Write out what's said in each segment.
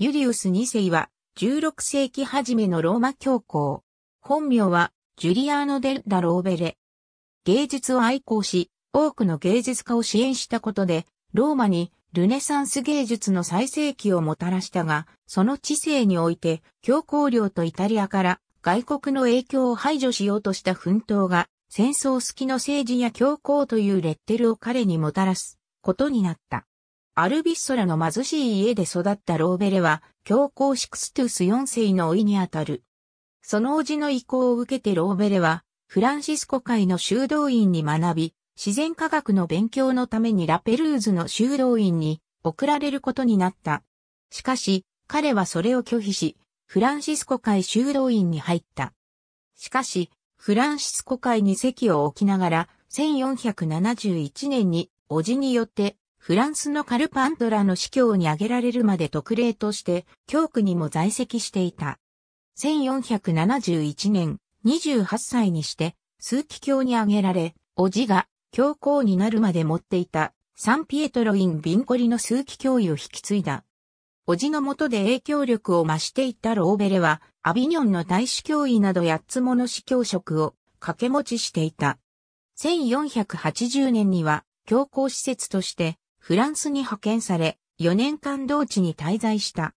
ユリウス2世は16世紀初めのローマ教皇。本名はジュリアーノ・デル・ダ・ローベレ。芸術を愛好し、多くの芸術家を支援したことで、ローマにルネサンス芸術の最盛期をもたらしたが、その知性において、教皇領とイタリアから外国の影響を排除しようとした奮闘が、戦争好きの政治や教皇というレッテルを彼にもたらすことになった。アルビッソラの貧しい家で育ったローベレは、教皇シクストゥス4世のいにあたる。その叔父の意向を受けてローベレは、フランシスコ会の修道院に学び、自然科学の勉強のためにラペルーズの修道院に送られることになった。しかし、彼はそれを拒否し、フランシスコ会修道院に入った。しかし、フランシスコ会に席を置きながら、1471年に、叔父によってフランスのカルパントラの司教に挙げられるまで特例として教区にも在籍していた。1471年、28歳にして、枢機教に挙げられ、叔父が教皇になるまで持っていたサンピエトロイン・ビンコリの枢機教諭を引き継いだ。叔父の下で影響力を増していったローベレは、アビニョンの大司教医など八つもの司教職を掛け持ちしていた。1480年には、教皇施設として、フランスに派遣され、4年間同地に滞在した。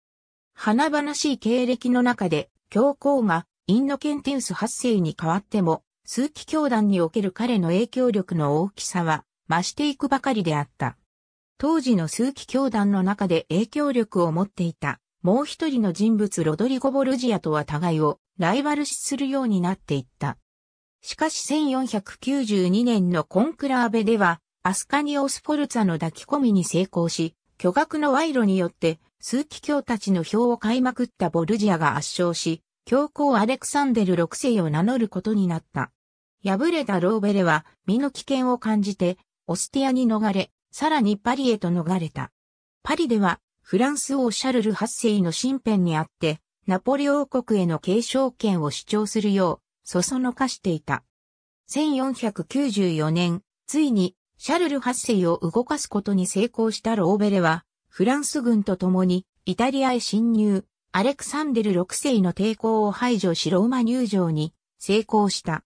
華々しい経歴の中で、教皇がインノケンテウス8世に代わっても、数奇教団における彼の影響力の大きさは増していくばかりであった。当時の数奇教団の中で影響力を持っていた、もう一人の人物ロドリゴ・ボルジアとは互いをライバル視するようになっていった。しかし1492年のコンクラーベでは、アスカニオスフォルツァの抱き込みに成功し、巨額の賄賂によって数奇教たちの票を買いまくったボルジアが圧勝し、教皇アレクサンデル6世を名乗ることになった。敗れたローベレは身の危険を感じて、オスティアに逃れ、さらにパリへと逃れた。パリでは、フランス王シャルル8世の身辺にあって、ナポレ王国への継承権を主張するよう、そそのかしていた。1494年、ついにシャルル8世を動かすことに成功したローベレは、フランス軍と共にイタリアへ侵入、アレクサンデル6世の抵抗を排除しローマ入場に成功した。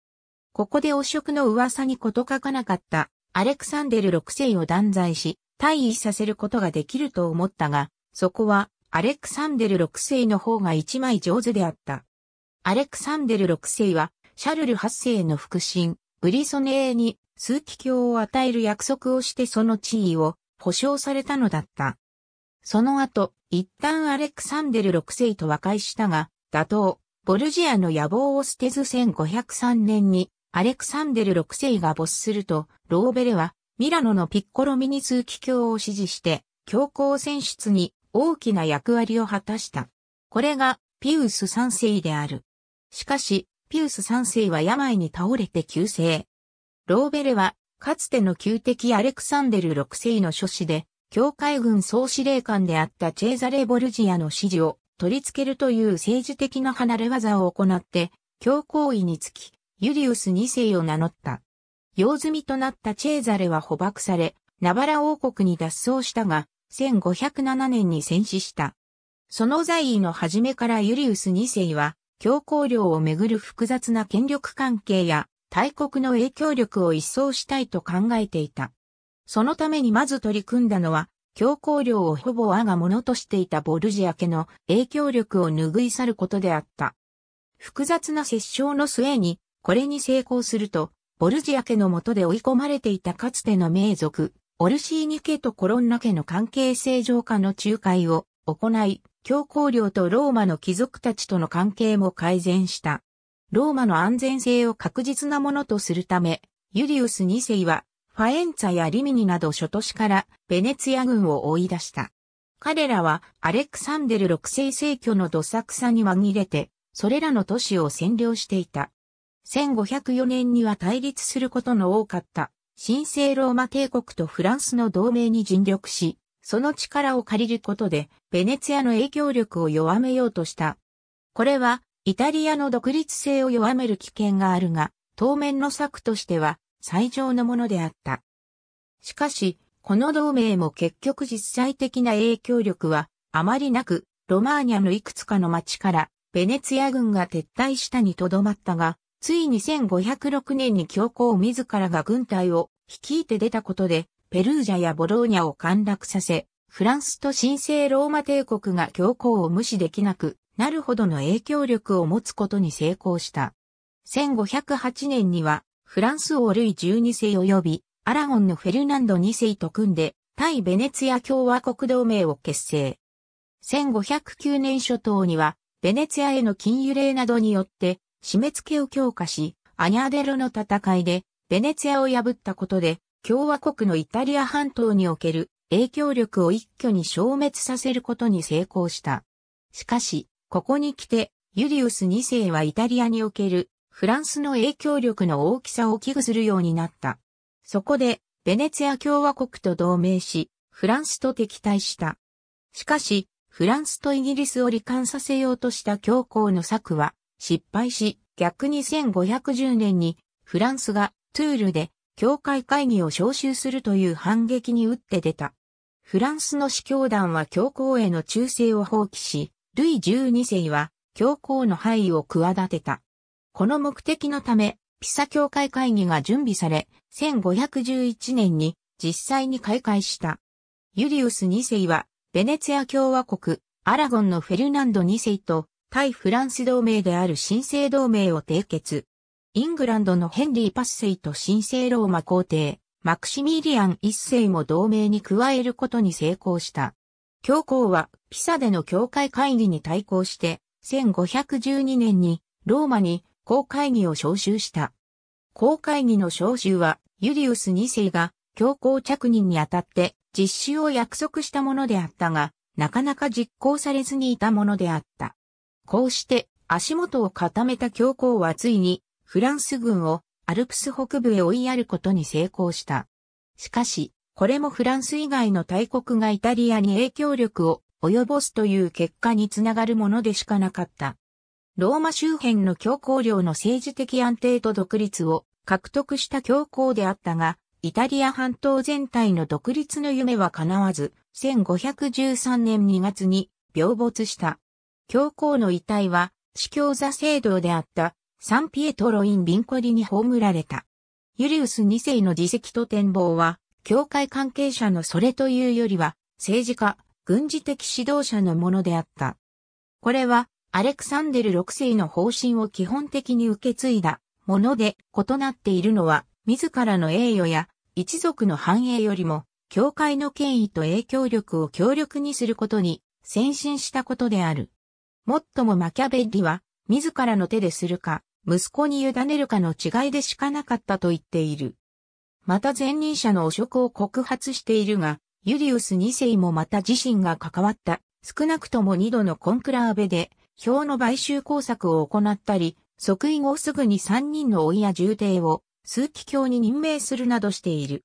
ここで汚職の噂に事欠かなかったアレクサンデル6世を断罪し、退位させることができると思ったが、そこはアレクサンデル6世の方が一枚上手であった。アレクサンデル6世はシャルル8世の腹心、ブリソネーに通気卿を与える約束をしてその地位を保証されたのだった。その後、一旦アレクサンデル6世と和解したが、打倒、ボルジアの野望を捨てず1503年に、アレクサンデル6世が没すると、ローベレは、ミラノのピッコロミニ通気卿を支持して、教皇選出に大きな役割を果たした。これが、ピウス3世である。しかし、ピウス3世は病に倒れて急性、ローベレは、かつての旧敵アレクサンデル6世の諸子で、教会軍総司令官であったチェーザレ・ボルジアの指示を取り付けるという政治的な離れ技を行って、教皇位につき、ユリウス2世を名乗った。用済みとなったチェーザレは捕獲され、ナバラ王国に脱走したが、1507年に戦死した。その在位の初めからユリウス2世は、教皇領をめぐる複雑な権力関係や大国の影響力を一掃したいと考えていた。そのためにまず取り組んだのは、強行領をほぼ我がものとしていたボルジア家の影響力を拭い去ることであった。複雑な折衝の末に、これに成功すると、ボルジア家の下で追い込まれていたかつての名族、オルシーニ家とコロンナ家の関係正常化の仲介を行い、強行領とローマの貴族たちとの関係も改善した。ローマの安全性を確実なものとするため、ユリウス2世は、ファエンツァやリミニなど諸都市からベネツィア軍を追い出した。彼らはアレクサンデル6世政教のどさくさに紛れて、それらの都市を占領していた。1504年には対立することの多かった神聖ローマ帝国とフランスの同盟に尽力し、その力を借りることでベネツィアの影響力を弱めようとした。これはイタリアの独立性を弱める危険があるが、当面の策としては最上のものであった。しかし、この同盟も結局実際的な影響力はあまりなく、ロマーニャのいくつかの町からベネツィア軍が撤退したにとどまったが、ついに1506年に教皇自らが軍隊を率いて出たことで、ペルージャやボローニャを陥落させ、フランスと神聖ローマ帝国が教皇を無視できなくなるほどの影響力を持つことに成功した。1508年には、フランス王ルイ12世及び、アラゴンのフェルナンド2世と組んで、対ベネツィア共和国同盟を結成。1509年初頭には、ベネツィアへの禁輸令などによって、締め付けを強化し、アニャデロの戦いで、ベネツィアを破ったことで、共和国のイタリア半島における影響力を一挙に消滅させることに成功した。しかし、ここに来て、ユリウス2世はイタリアにおけるフランスの影響力の大きさを危惧するようになった。そこで、ベネツィア共和国と同盟し、フランスと敵対した。しかし、フランスとイギリスを罹患させようとした教皇の策は失敗し、逆に1510年にフランスがトゥールで教会会議を招集するという反撃に打って出た。フランスの司教団は教皇への忠誠を放棄し、ルイ12世は教皇の範囲を企てた。この目的のため、ピサ教会会議が準備され、1511年に実際に開会した。ユリウス2世は、ベネツィア共和国、アラゴンのフェルナンド2世と、対フランス同盟である新生同盟を締結。イングランドのヘンリー・パスセイと新生ローマ皇帝、マクシミリアン1世も同盟に加えることに成功した。教皇はピサでの教会会議に対抗して、1512年にローマに公会議を招集した。公会議の招集は、ユリウス2世が教皇着任にあたって実施を約束したものであったが、なかなか実行されずにいたものであった。こうして足元を固めた教皇はついにフランス軍をアルプス北部へ追いやることに成功した。しかし、これもフランス以外の大国がイタリアに影響力を及ぼすという結果につながるものでしかなかった。ローマ周辺の教皇領の政治的安定と独立を獲得した教皇であったが、イタリア半島全体の独立の夢は叶わず、1513年2月に病没した。教皇の遺体は、司教座聖堂であったサンピエトロイン・ビンコリに葬られた。ユリウス2世の自責と展望は、教会関係者のそれというよりは、政治家、軍事的指導者のものであった。これは、アレクサンデル6世の方針を基本的に受け継いだもので異なっているのは、自らの栄誉や一族の繁栄よりも、教会の権威と影響力を強力にすることに先進したことである。もっともマキャベリは、自らの手でするか、息子に委ねるかの違いでしかなかったと言っている。また前任者の汚職を告発しているが、ユリウス2世もまた自身が関わった、少なくとも2度のコンクラーベで、票の買収工作を行ったり、即位後すぐに3人の老いや重帝を、数奇教に任命するなどしている。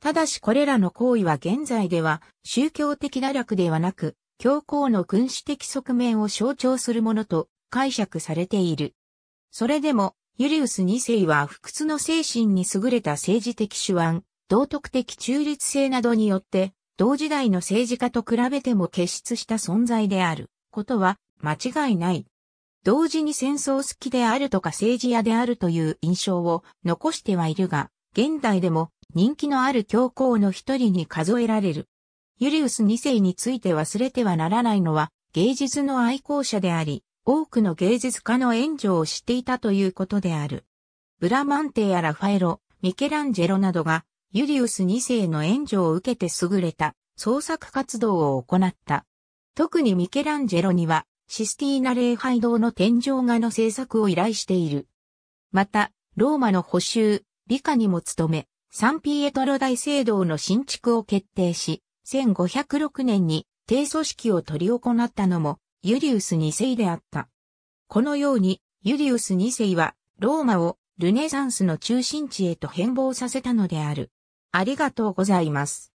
ただしこれらの行為は現在では宗教的堕落ではなく、教皇の君主的側面を象徴するものと解釈されている。それでもユリウス2世は不屈の精神に優れた政治的手腕、道徳的中立性などによって、同時代の政治家と比べても結出した存在であることは間違いない。同時に戦争好きであるとか政治家であるという印象を残してはいるが、現代でも人気のある教皇の一人に数えられる。ユリウス2世について忘れてはならないのは芸術の愛好者であり、多くの芸術家の援助をしていたということである。ブラマンテやラファエロ、ミケランジェロなどがユリウス2世の援助を受けて優れた創作活動を行った。特にミケランジェロにはシスティーナ礼拝堂の天井画の制作を依頼している。また、ローマの補修、理科にも務め、サンピエトロ大聖堂の新築を決定し、1506年に低組織を取り行ったのもユリウス2世であった。このように、ユリウス2世は、ローマをルネサンスの中心地へと変貌させたのである。ありがとうございます。